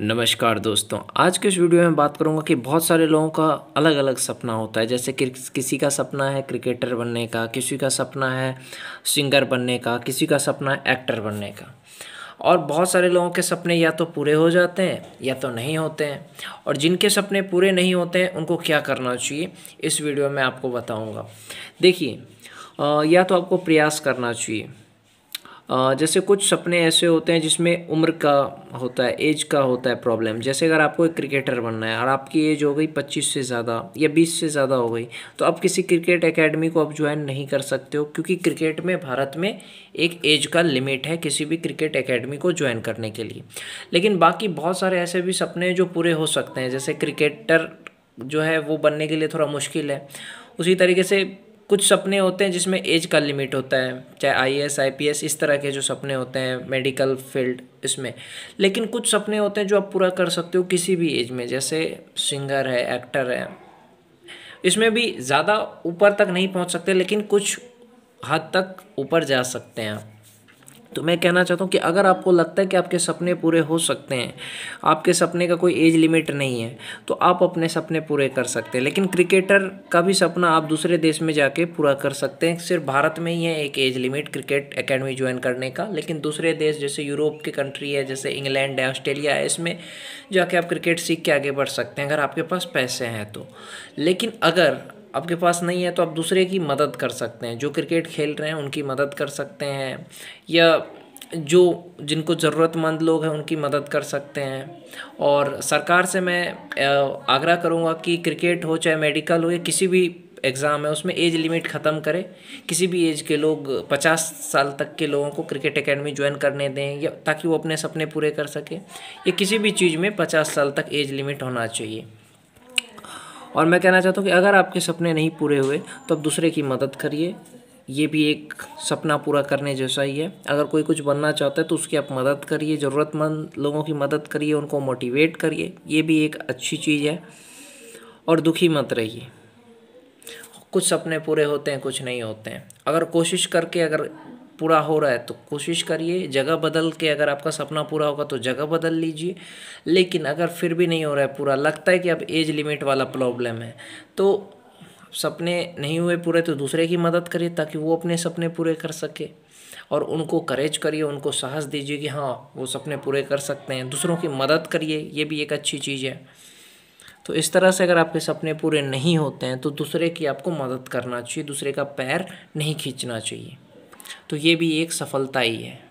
नमस्कार दोस्तों आज के इस वीडियो में बात करूंगा कि बहुत सारे लोगों का अलग अलग सपना होता है जैसे कि किसी का सपना है क्रिकेटर बनने का किसी का सपना है सिंगर बनने का किसी का सपना है एक्टर बनने का और बहुत सारे लोगों के सपने या तो पूरे हो जाते हैं या तो नहीं होते हैं और जिनके सपने पूरे नहीं होते हैं उनको क्या करना चाहिए इस वीडियो में आपको बताऊँगा देखिए या तो आपको प्रयास करना चाहिए जैसे कुछ सपने ऐसे होते हैं जिसमें उम्र का होता है एज का होता है प्रॉब्लम जैसे अगर आपको एक क्रिकेटर बनना है और आपकी एज हो गई पच्चीस से ज़्यादा या बीस से ज़्यादा हो गई तो आप किसी क्रिकेट एकेडमी को आप ज्वाइन नहीं कर सकते हो क्योंकि क्रिकेट में भारत में एक एज का लिमिट है किसी भी क्रिकेट अकेडमी को ज्वाइन करने के लिए लेकिन बाकी बहुत सारे ऐसे भी सपने जो पूरे हो सकते हैं जैसे क्रिकेटर जो है वो बनने के लिए थोड़ा मुश्किल है उसी तरीके से कुछ सपने होते हैं जिसमें एज का लिमिट होता है चाहे आईएएस आईपीएस इस तरह के जो सपने होते हैं मेडिकल फील्ड इसमें लेकिन कुछ सपने होते हैं जो आप पूरा कर सकते हो किसी भी एज में जैसे सिंगर है एक्टर है इसमें भी ज़्यादा ऊपर तक नहीं पहुंच सकते लेकिन कुछ हद तक ऊपर जा सकते हैं आप तो मैं कहना चाहता हूँ कि अगर आपको लगता है कि आपके सपने पूरे हो सकते हैं आपके सपने का कोई एज लिमिट नहीं है तो आप अपने सपने पूरे कर सकते हैं लेकिन क्रिकेटर का भी सपना आप दूसरे देश में जाके पूरा कर सकते हैं सिर्फ भारत में ही है एक age limit cricket academy join करने का लेकिन दूसरे देश जैसे यूरोप की कंट्री है जैसे इंग्लैंड है ऑस्ट्रेलिया है इसमें जाके आप क्रिकेट सीख के आगे बढ़ सकते हैं अगर आपके पास पैसे हैं तो लेकिन अगर आपके पास नहीं है तो आप दूसरे की मदद कर सकते हैं जो क्रिकेट खेल रहे हैं उनकी मदद कर सकते हैं या जो जिनको ज़रूरतमंद लोग हैं उनकी मदद कर सकते हैं और सरकार से मैं आग्रह करूँगा कि क्रिकेट हो चाहे मेडिकल हो या किसी भी एग्ज़ाम है उसमें एज लिमिट ख़त्म करें किसी भी एज के लोग पचास साल तक के लोगों को क्रिकेट एकेडमी ज्वाइन करने दें या ताकि वो अपने सपने पूरे कर सकें या किसी भी चीज़ में पचास साल तक एज लिमिट होना चाहिए और मैं कहना चाहता हूँ कि अगर आपके सपने नहीं पूरे हुए तो आप दूसरे की मदद करिए ये भी एक सपना पूरा करने जैसा ही है अगर कोई कुछ बनना चाहता है तो उसकी आप मदद करिए ज़रूरतमंद लोगों की मदद करिए उनको मोटिवेट करिए ये भी एक अच्छी चीज़ है और दुखी मत रहिए कुछ सपने पूरे होते हैं कुछ नहीं होते हैं अगर कोशिश करके अगर पूरा हो रहा है तो कोशिश करिए जगह बदल के अगर आपका सपना पूरा होगा तो जगह बदल लीजिए लेकिन अगर फिर भी नहीं हो रहा है पूरा लगता है कि अब एज लिमिट वाला प्रॉब्लम है तो सपने नहीं हुए पूरे तो दूसरे की मदद करिए ताकि वो अपने सपने पूरे कर सके और उनको करेज करिए उनको साहस दीजिए कि हाँ वो सपने पूरे कर सकते हैं दूसरों की मदद करिए ये भी एक अच्छी चीज़ है तो इस तरह से अगर आपके सपने पूरे नहीं होते हैं तो दूसरे की आपको मदद करना चाहिए दूसरे का पैर नहीं खींचना चाहिए तो ये भी एक सफलता ही है